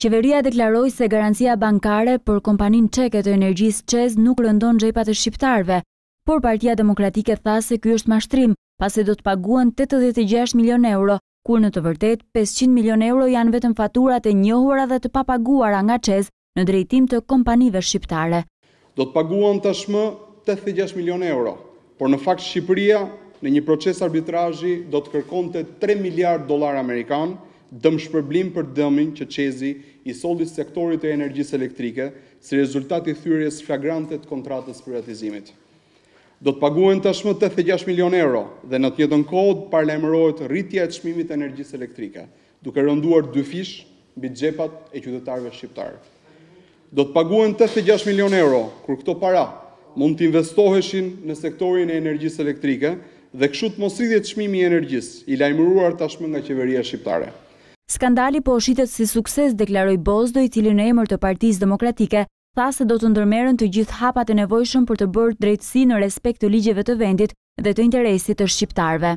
Qeveria deklaroj se garancia bankare për kompanin qeket e energjis qez nuk rëndon gjepat e shqiptarve, por partia demokratike tha se kjo është mashtrim, pas e do të paguan 86 milion euro, kur në të vërtet 500 milion euro janë vetëm faturat e njohura dhe të papaguara nga qez në drejtim të kompanive shqiptare. Do të paguan të shmë 86 milion euro, por në fakt Shqipëria në një proces arbitraji do të kërkonte 3 miliard dolar amerikanë, dëmshpërblim shpërblim për dëmin që qezi i soli sektorit e energjisë elektrike si rezultat i thyrjes flagrantet kontratës privatizimit. Do të paguen tashmë 86 milion euro dhe në të njëtën kodë parlemërojt rritja e të shmimit energjisë elektrike, duke rënduar dy fish mbi gjepat e qytetarve shqiptarë. Do të paguen 86 milion euro, kur këto para mund të investoheshin në sektorin e energjisë elektrike dhe këshut mosidhjet shmimi energjisë i lajmëruar tashmë nga qeveria Shqiptare. Skandali po shqitet si sukses deklaroj Bozdo i tili në emër të partiz demokratike, tha se do të ndërmerën të gjithë hapat e nevojshëm për të bërë drejtësi në respekt të ligjeve të vendit dhe të interesit të shqiptarve.